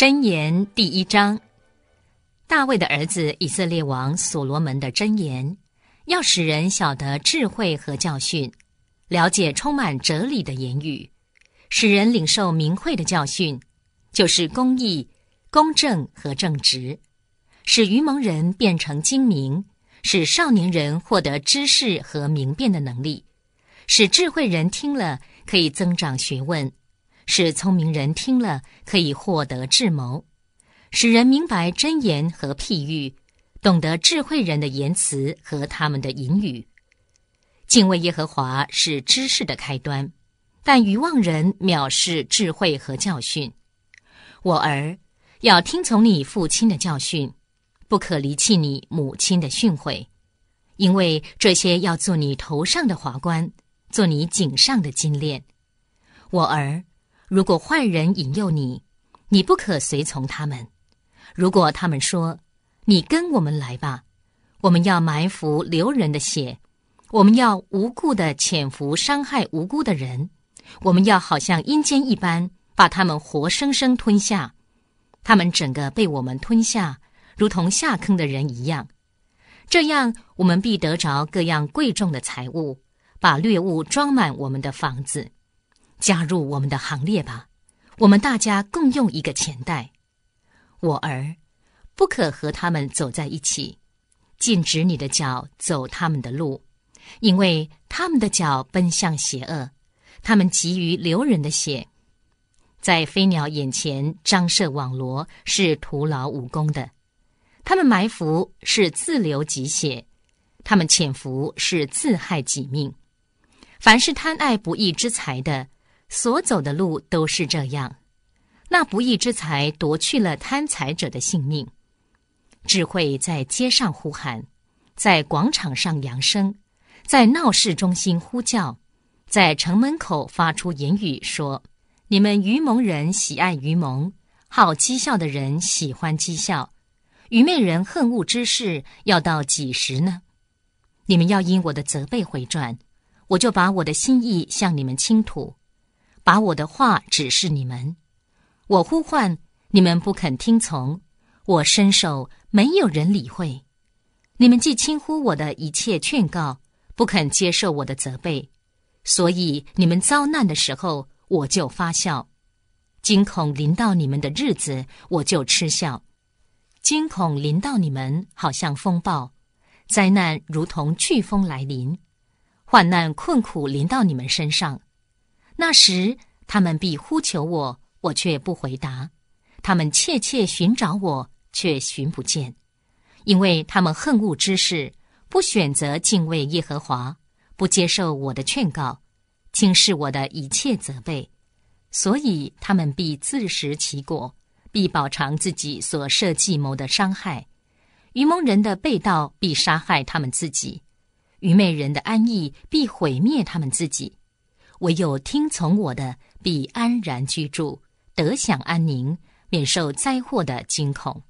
箴言第一章：大卫的儿子以色列王所罗门的箴言，要使人晓得智慧和教训，了解充满哲理的言语，使人领受明慧的教训，就是公义、公正和正直，使愚蒙人变成精明，使少年人获得知识和明辨的能力，使智慧人听了可以增长学问。使聪明人听了可以获得智谋，使人明白真言和譬喻，懂得智慧人的言辞和他们的隐语。敬畏耶和华是知识的开端，但愚妄人藐视智慧和教训。我儿，要听从你父亲的教训，不可离弃你母亲的训诲，因为这些要做你头上的华冠，做你颈上的金链。我儿。如果坏人引诱你，你不可随从他们。如果他们说：“你跟我们来吧，我们要埋伏流人的血，我们要无故的潜伏伤害无辜的人，我们要好像阴间一般把他们活生生吞下，他们整个被我们吞下，如同下坑的人一样。”这样，我们必得着各样贵重的财物，把掠物装满我们的房子。加入我们的行列吧，我们大家共用一个钱袋。我儿，不可和他们走在一起，禁止你的脚走他们的路，因为他们的脚奔向邪恶，他们急于流人的血。在飞鸟眼前张设网罗是徒劳无功的，他们埋伏是自流己血，他们潜伏是自害己命。凡是贪爱不义之财的。所走的路都是这样，那不义之财夺去了贪财者的性命。智慧在街上呼喊，在广场上扬声，在闹市中心呼叫，在城门口发出言语说：“你们愚蒙人喜爱愚蒙，好讥笑的人喜欢讥笑，愚昧人恨恶之事要到几时呢？”你们要因我的责备回转，我就把我的心意向你们倾吐。把我的话指示你们，我呼唤你们不肯听从，我伸手没有人理会，你们既轻忽我的一切劝告，不肯接受我的责备，所以你们遭难的时候我就发笑，惊恐临到你们的日子我就嗤笑，惊恐临到你们好像风暴，灾难如同飓风来临，患难困苦临到你们身上。那时，他们必呼求我，我却不回答；他们切切寻找我，却寻不见，因为他们恨恶之事，不选择敬畏耶和华，不接受我的劝告，轻视我的一切责备，所以他们必自食其果，必饱尝自己所设计谋的伤害；愚蒙人的被盗必杀害他们自己，愚昧人的安逸必毁灭他们自己。唯有听从我的，必安然居住，得享安宁，免受灾祸的惊恐。